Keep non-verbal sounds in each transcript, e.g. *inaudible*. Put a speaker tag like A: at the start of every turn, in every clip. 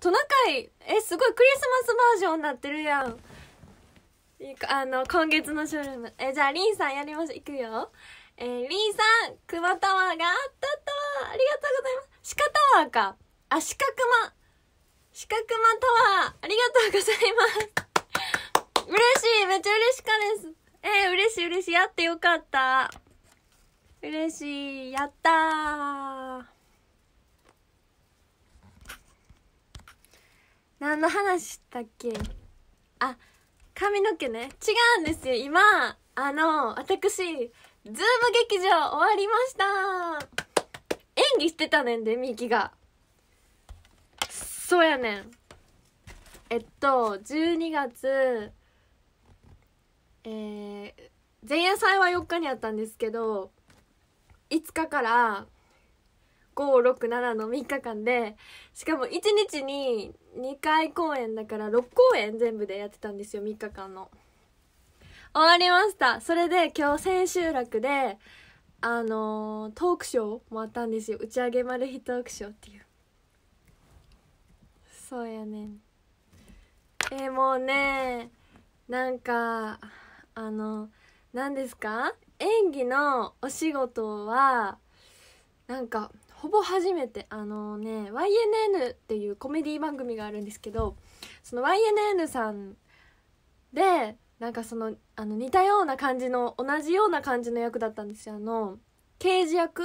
A: トナカイ、え、すごいクリスマスバージョンになってるやん。あの、今月のショールーム。え、じゃあ、リンさんやりましょう。いくよ。えー、リンさん、クマタワーがあったとありがとうございます。鹿タワーか。あ、鹿クマ。鹿クマタワー、ありがとうございます。嬉しい、めっちゃ嬉しかです。えー、嬉しい嬉しい、やってよかった。嬉しい、やったー。何の話したっけあ髪の毛ね違うんですよ今あの私ズーム劇場終わりました演技してたねんでみきがそうやねんえっと12月えー、前夜祭は4日にあったんですけど5日から567の3日間でしかも1日に2回公演だから6公演全部でやってたんですよ3日間の終わりましたそれで今日千秋楽であのー、トークショーもあったんですよ打ち上げマル秘トークショーっていうそうやねんえー、もうねなんかあの何ですか演技のお仕事はなんかほぼ初めてあのね YNN っていうコメディ番組があるんですけどその YNN さんでなんかそのあの似たような感じの同じような感じの役だったんですよあの刑事役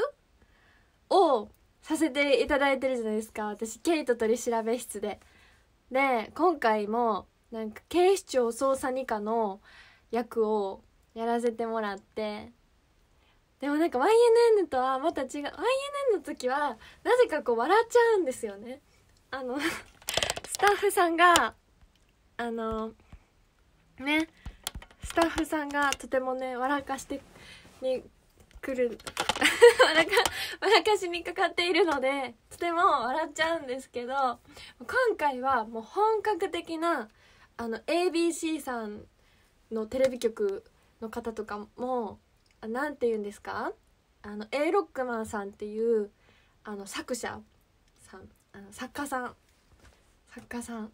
A: をさせていただいてるじゃないですか私ケイト取調べ室で。で今回もなんか警視庁捜査二課の役をやらせてもらってでもなんか YNN とはまた違う YNN の時はなぜかこう笑っちゃうんですよねあの *laughs* スタッフさんがあのねスタッフさんがとてもね笑かしてに来る *laughs* 笑か笑かしにかかっているのでとても笑っちゃうんですけど今回はもう本格的なあの ABC さんのテレビ局の方とかもんて言うんですかあの A ロックマンさんっていうあの作者さんあの作家さん作家さん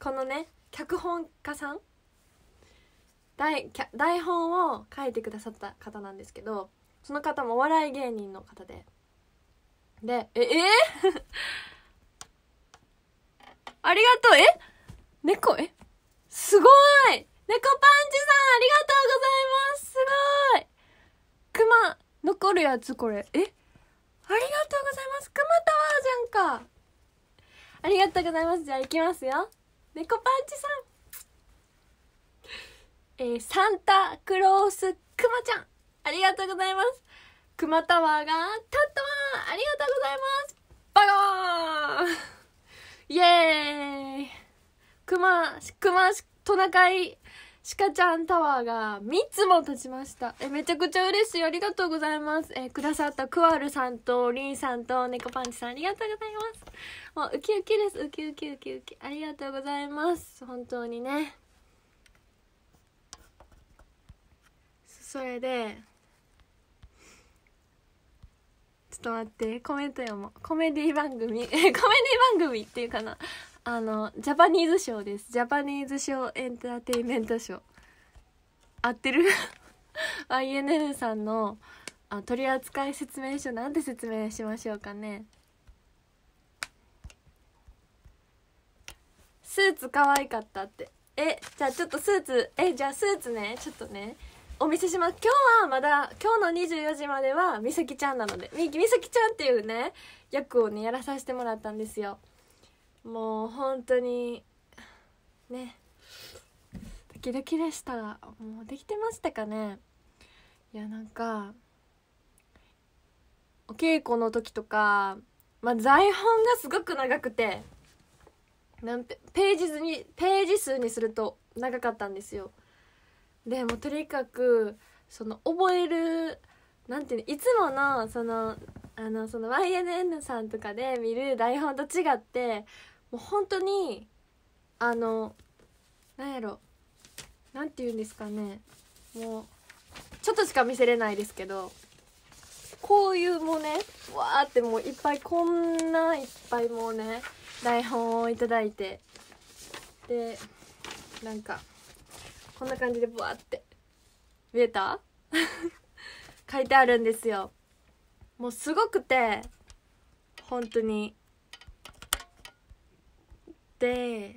A: このね脚本家さん台台本を書いてくださった方なんですけどその方もお笑い芸人の方ででええー、*laughs* ありがとうえ猫えやつこれえありがとうございますくまタワーじゃんかありがとうございますじゃあいきますよ猫パンチさんえー、サンタクロースくまちゃんありがとうございますくまタワーがたったわありがとうございますバゴーイエーイくま、くま、トナカイシカちゃんタワーが3つも立ちましたえめちゃくちゃ嬉しいありがとうございますえくださったクワルさんとリンさんとネコパンチさんありがとうございますもうウキウキですウキウキウキウキありがとうございます本当にねそれでちょっと待ってコメント読もうコメディ番組えコメディ番組っていうかなあのジャパニーズショーですジャパニーズショーエンターテインメントショー合ってる INN *laughs* さんのあ取扱説明書なんて説明しましょうかねスーツ可愛かったってえじゃあちょっとスーツえじゃあスーツねちょっとねお見せします今日はまだ今日の24時までは美咲ちゃんなので美咲ちゃんっていうね役をねやらさせてもらったんですよもう本当にねドキドキでしたもうできてましたかねいやなんかお稽古の時とか、まあ、台本がすごく長くてなんページにページ数にすると長かったんですよ。でもとにかくその覚えるなんていうのいつものそのあのその YNN さんとかで見る台本と違ってもう本当にあのなんやろなんて言うんですかねもうちょっとしか見せれないですけどこういうもうねわーってもういっぱいこんないっぱいもうね台本を頂いてでなんかこんな感じでぶわって見えた *laughs* 書いてあるんですよもうすごくて本当にって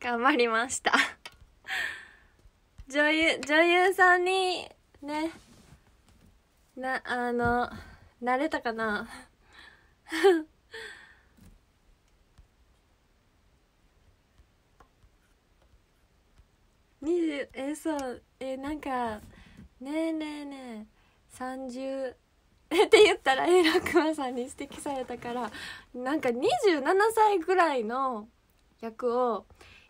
A: 頑張りました女優女優さんにねなあのなれたかな20 *laughs* えそうえなんかねえねえねえ30って言ったら永くまさんに指摘されたからなんか27歳ぐらいの役を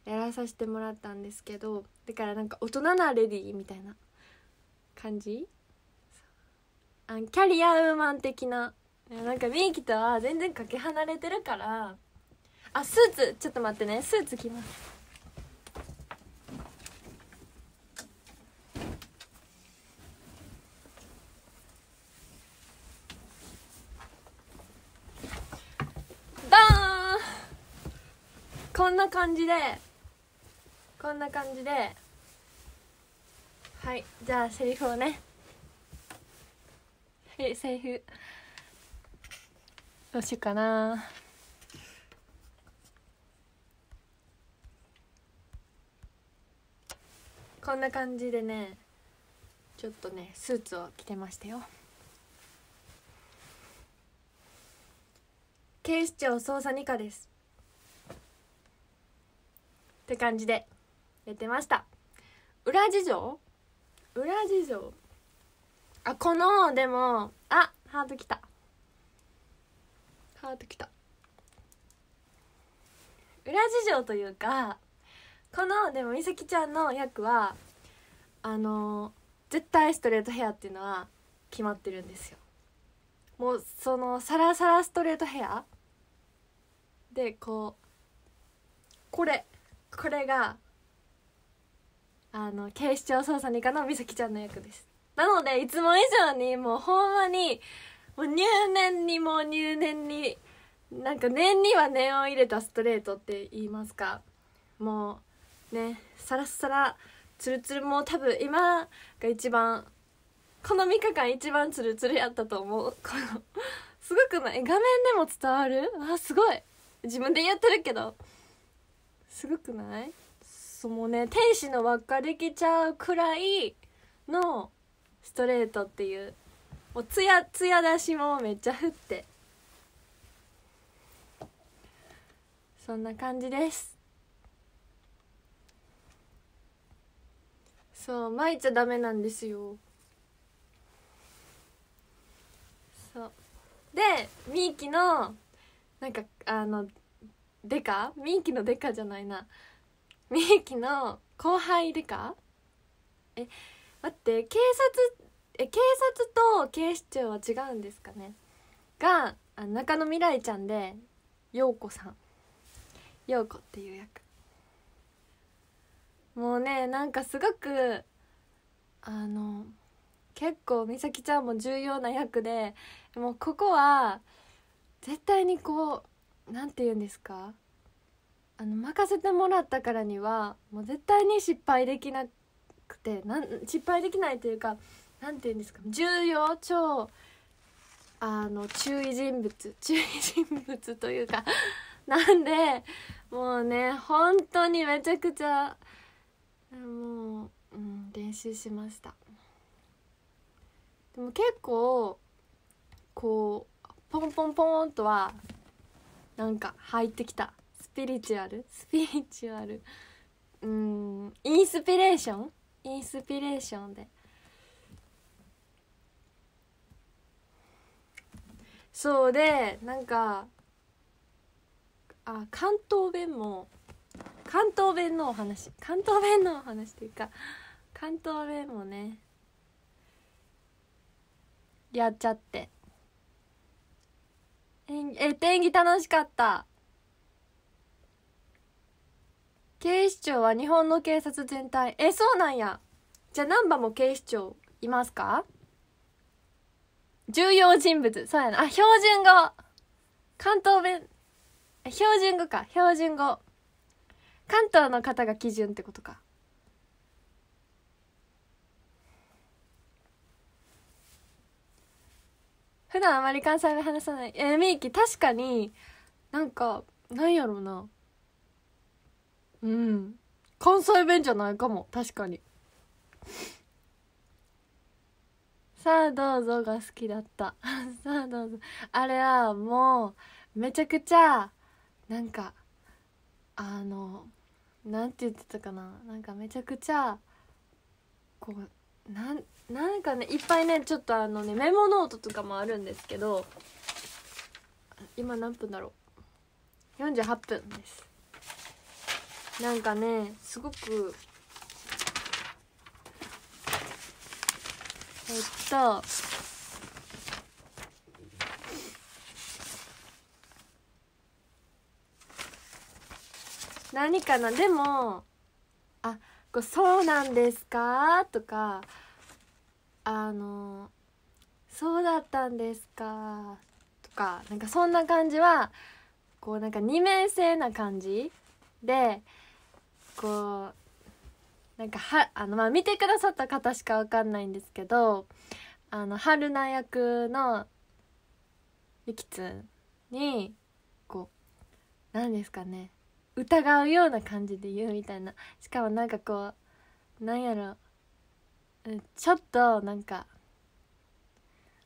A: やらさせてもらったんですけどだからなんか大人なレディーみたいな感じあキャリアウーマン的ななんかミーキとは全然かけ離れてるからあスーツちょっと待ってねスーツ着ますこんな感じでこんな感じではいじゃあセリフをねえセリフどうしようかなこんな感じでねちょっとねスーツを着てましたよ警視庁捜査二課ですって感じでやってました裏事情裏事情あこのでもあハートきたハートきた裏事情というかこのでも美咲ちゃんの役はあの絶対ストレートヘアっていうのは決まってるんですよもうそのサラサラストレートヘアでこうこれこれがあの警視庁捜査二課の美咲ちゃんの役ですなのでいつも以上にもうほんまにもう入念にもう入念になんか念には念を入れたストレートって言いますかもうねサラッサラツルツルもう多分今が一番この3日間一番ツルツルやったと思うこのすごくない画面でも伝わるあすごい自分で言ってるけどすごくないそのね天使の輪っかできちゃうくらいのストレートっていうもうツヤツヤ出しもめっちゃ降ってそんな感じですそう巻いちゃダメなんですよそうでみーきのなんかあのデカミーキのデカじゃないなミーキの後輩デカえ待って警察え警察と警視庁は違うんですかねが中野未来ちゃんで陽子さん陽子っていう役もうねなんかすごくあの結構美咲ちゃんも重要な役でもうここは絶対にこう何て言うんですかあの任せてもらったからにはもう絶対に失敗できなくてなん失敗できないというか何て言うんですか重要超あの注意人物 *laughs* 注意人物というか *laughs* なんでもうね本当にめちゃくちゃもう、うん、練習しましたでも結構こうポンポンポンとはなんか入ってきたピリチュアルスピリチュアルうんインスピレーションインスピレーションでそうでなんかあ関東弁も関東弁のお話関東弁のお話っていうか関東弁もねやっちゃってえ演技楽しかった警視庁は日本の警察全体えそうなんやじゃあ何番も警視庁いますか重要人物そうやなあ標準語関東弁標準語か標準語関東の方が基準ってことか普段あまり関西弁話さないえみーき確かになんかなんやろうなうん関西弁じゃないかも確かにさあどうぞが好きだった *laughs* さあどうぞあれはもうめちゃくちゃなんかあのなんて言ってたかななんかめちゃくちゃこうなんなんかねいっぱいねちょっとあのねメモノートとかもあるんですけど今何分だろう48分ですなんかねすごくえっと何かなでも「あこそうなんですか?」とか「あのそうだったんですか?」とかなんかそんな感じはこうなんか二面性な感じでこうなんかはあの、まあ、見てくださった方しかわかんないんですけどあの春菜役のゆきつんにこう何ですかね疑うような感じで言うみたいなしかもなんかこうなんやろちょっとなんか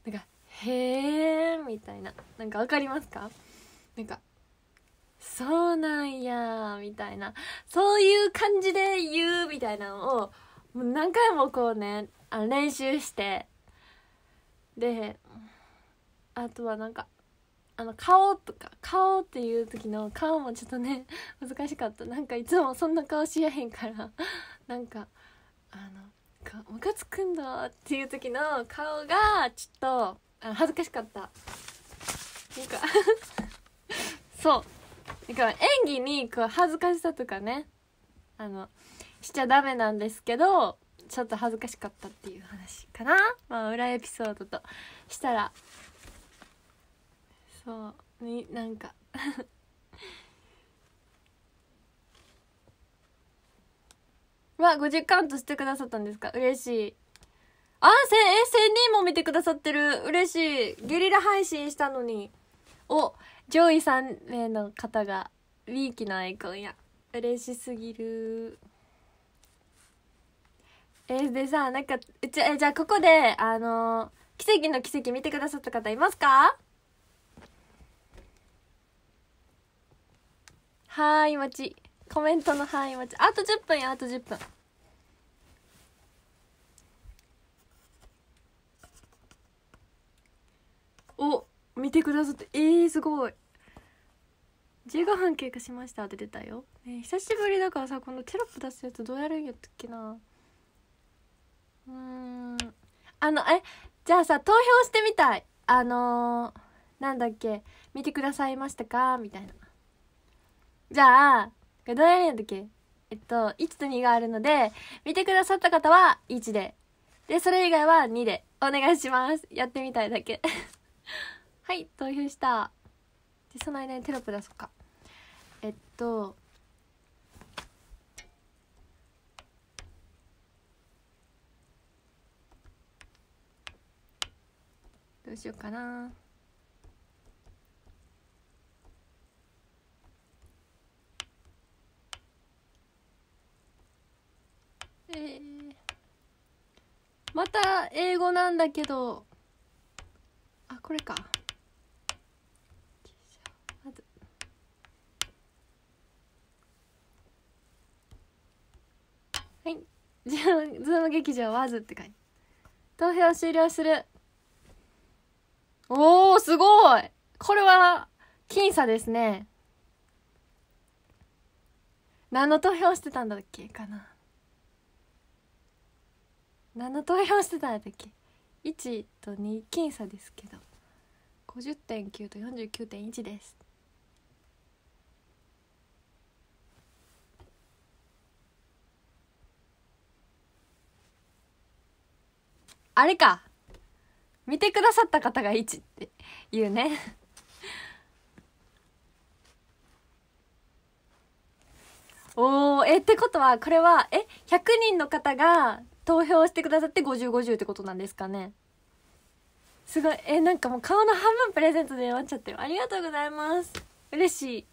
A: なんか「へえ」みたいななんかわかりますかなんかそうなんやみたいなそういう感じで言うみたいなのをもう何回もこうねあの練習してであとはなんかあの顔とか顔っていう時の顔もちょっとね *laughs* 難しかったなんかいつもそんな顔しやへんからなんかあの「ムカつくんだ」っていう時の顔がちょっと恥ずかしかったなんか *laughs* そう演技にこう恥ずかしさとかねあのしちゃダメなんですけどちょっと恥ずかしかったっていう話かなまあ裏エピソードとしたらそうになんかわ50カウントしてくださったんですか嬉しいあせえ1000人も見てくださってる嬉しいゲリラ配信したのにお上位3名の方がウィーキのアイコンや嬉しすぎるえでさなんかうちえじゃあここであのー、奇跡の奇跡見てくださった方いますかはい待ちコメントのはい待ちあと10分やあと10分お見てくださってえー、すごい15分経過しましたって出たよ、ね、久しぶりだからさこのテロップ出すやつどうやるんやったっけなうんあのえじゃあさ投票してみたいあのー、なんだっけ見てくださいましたかみたいなじゃあどうやるんやったっけえっと1と2があるので見てくださった方は1ででそれ以外は2でお願いしますやってみたいだけ *laughs* はい投票したでその間にテロップ出そっかえっとどうしようかなえまた英語なんだけどあこれかズーム劇場ワズって書いて投票終了するおおすごいこれは僅差ですね何の投票してたんだっけかな何の投票してたんだっけ1と2僅差ですけど50.9と49.1ですあれか見てくださった方が1っていうね *laughs* おーえってことはこれはえ100人の方が投票してくださって5050 50ってことなんですかねすごいえなんかもう顔の半分プレゼントで終わっちゃってるありがとうございます嬉しい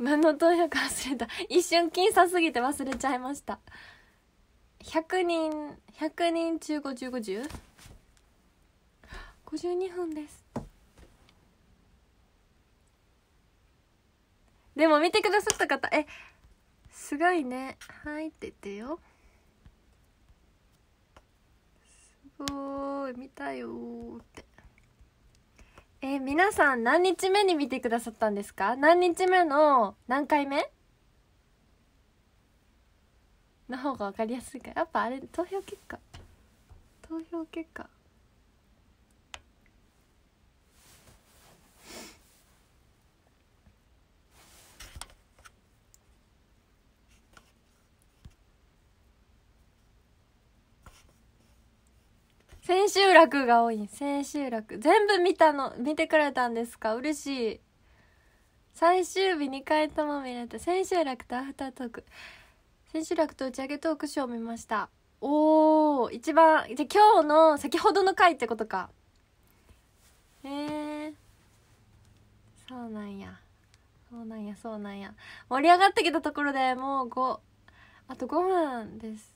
A: 何の投票か忘れた *laughs* 一瞬僅差すぎて忘れちゃいました100人100人中505052分ですでも見てくださった方えすごいねはいって言ってよすごい見たよってえー、皆さん何日目に見てくださったんですか何日目の何回目の方が分かりやすいかやっぱあれ投票結果投票結果千秋楽が多い千秋楽全部見たの見てくれたんですか嬉しい最終日2回とも見れた千秋楽とアフタートーク千秋楽と打ち上げトークショーを見ましたおお一番じゃ今日の先ほどの回ってことかへえそうなんやそうなんやそうなんや盛り上がってきたところでもう5あと5分です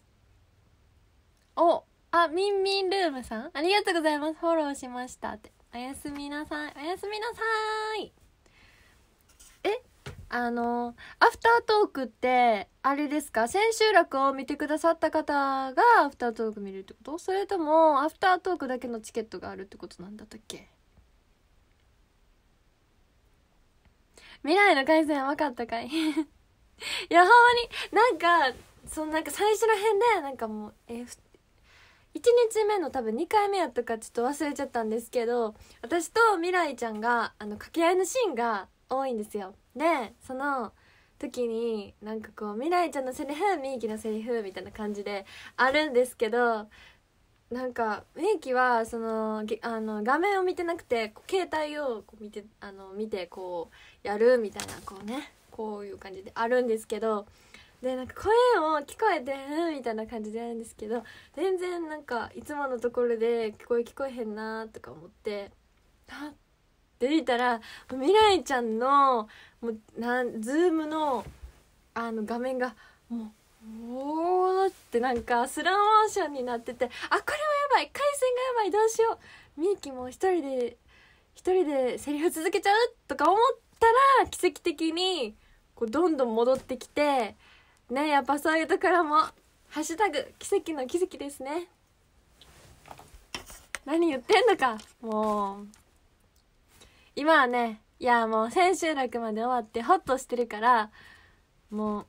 A: おあ、みんみんルームさん、ありがとうございます。フォローしましたって。おやすみなさい。おやすみなさい。え、あの、アフタートークって、あれですか千秋楽を見てくださった方がアフタートーク見るってことそれとも、アフタートークだけのチケットがあるってことなんだったっけ未来の回線分かったかい *laughs* いや、ほんまに、なんか、そのなんか最初ら辺で、なんかもう、え、1日目の多分2回目やったかちょっと忘れちゃったんですけど私と未来ちゃんがあの掛け合いのシーンが多いんですよでその時になんかこう未来ちゃんのセリフみゆきのセリフみたいな感じであるんですけどなんかみゆきはそのあの画面を見てなくて携帯をこう見てあの見てこうやるみたいなこうねこういう感じであるんですけどでなんか声を聞こえてるみたいな感じでやるんですけど全然なんかいつものところで聞こえ聞こえへんなとか思ってはってたら未来ちゃんのもうなんズームのあの画面がもう。おーってなんかスローモーションになっててあこれはやばい回線がやばいどうしようみーきも一人で一人でセリフ続けちゃうとか思ったら奇跡的にこうどんどん戻ってきてねやっぱそういうところも「ハッシュタグ奇跡の奇跡」ですね何言ってんのかもう今はねいやもう千秋楽まで終わってホッとしてるからもう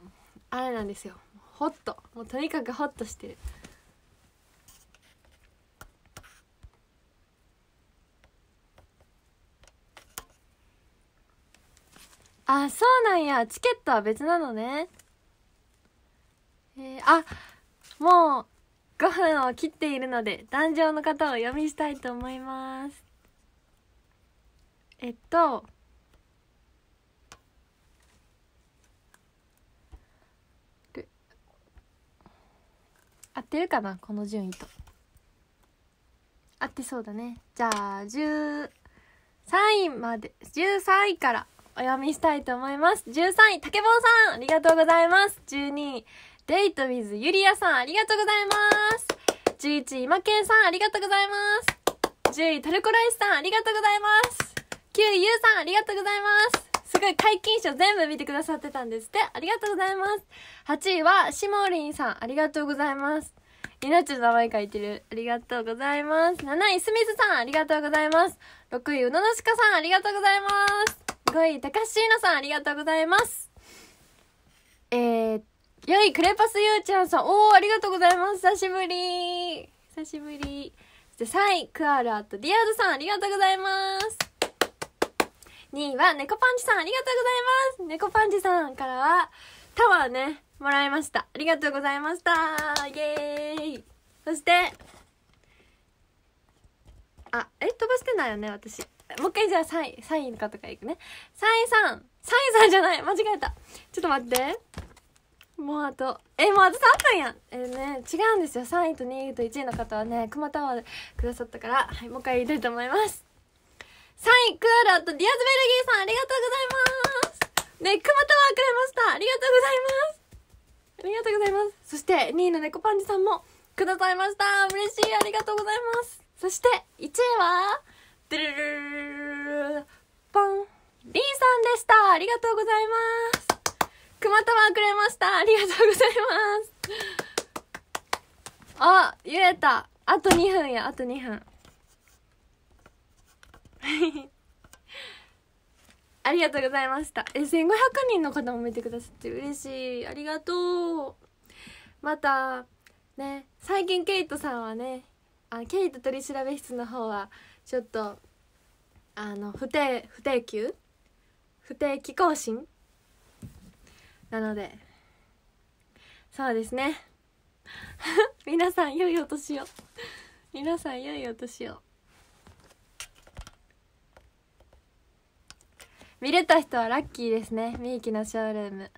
A: あれなんですよホッともうとにかくホッとしてるあそうなんやチケットは別なのねえー、あもう5分を切っているので壇上の方を読みしたいと思いますえっと合ってるかなこの順位と合ってそうだねじゃあ13位まで13位からお読みしたいと思います13位竹坊さんありがとうございます12位デートウィズユリアさん、ありがとうございます。11位、今健さん、ありがとうございます。10位、トルコライスさん、ありがとうございます。9位、ユウさん、ありがとうございます。すごい解禁書全部見てくださってたんですって。ありがとうございます。8位は、モーリンさん、ありがとうございます。命なちの名前書いてる。ありがとうございます。7位、スミスさん、ありがとうございます。6位、うののしかさん、ありがとうございます。5位、タカシーナさん、ありがとうございます。えー、っよい、クレパスゆうちゃんさん。おー、ありがとうございます。久しぶり。久しぶり。そして3位、クアールアットディアードさん、ありがとうございます。2位は、猫パンチさん、ありがとうございます。猫パンチさんからは、タワーね、もらいました。ありがとうございました。イェーイ。そして、あ、え、飛ばしてないよね、私。もう一回じゃあ3位、3位の方からいくね。3位さん。3位さんじゃない間違えた。ちょっと待って。もうあとえもうあと3分やんえね違うんですよ3位と2位と1位の方はねくタワーでくださったからはいもう一回言いたいと思います3位クーラーとディアズベルギーさんありがとうございますねくタワーくれましたありがとうございますありがとうございますそして2位の猫パンチさんもくださいました嬉しいありがとうございますそして1位はドゥルルルルルパンリンさんでしたありがとうございます熊玉くれましたありがとうございますあ揺れたあと2分やあと2分 *laughs* ありがとうございましたえ1500人の方も見てくださって嬉しいありがとうまたね最近ケイトさんはねあケイト取調室の方はちょっとあの不定不定休不定期更新なのでそうですね *laughs* 皆さん良いお年を皆さん良いお年を見れた人はラッキーですねみゆきのショールーム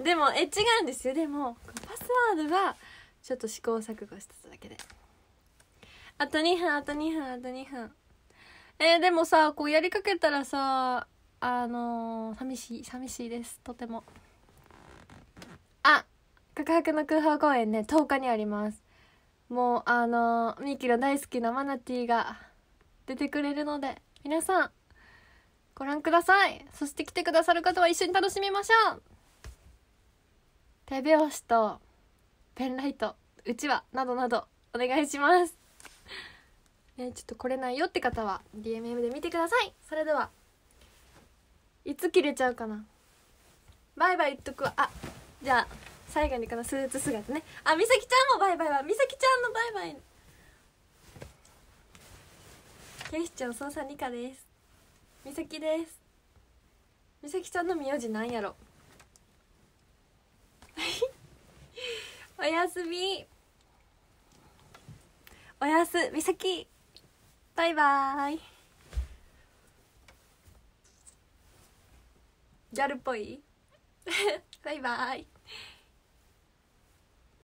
A: でもえ違うんですよでもパスワードはちょっと試行錯誤してただけであと2分あと2分あと2分えー、でもさこうやりかけたらさあのー、寂しい寂しいですとてもあ告白の空砲公演ね10日にありますもうあのー、ミキの大好きなマナティーが出てくれるので皆さんご覧くださいそして来てくださる方は一緒に楽しみましょう手拍子とペンライトうちわなどなどお願いしますえちょっと来れないよって方は DMM で見てくださいそれではいつ切れちゃうかなバイバイ言っとくわあじゃあ最後にこのスーツ姿ねあみさきちゃんもバイバイはみさきちゃんのバイバイ警視庁捜査二課ですみさきですみさきちゃんの名字なんやろ *laughs* おやすみおやすみさきバイバイギャルっぽい *laughs* バイバイ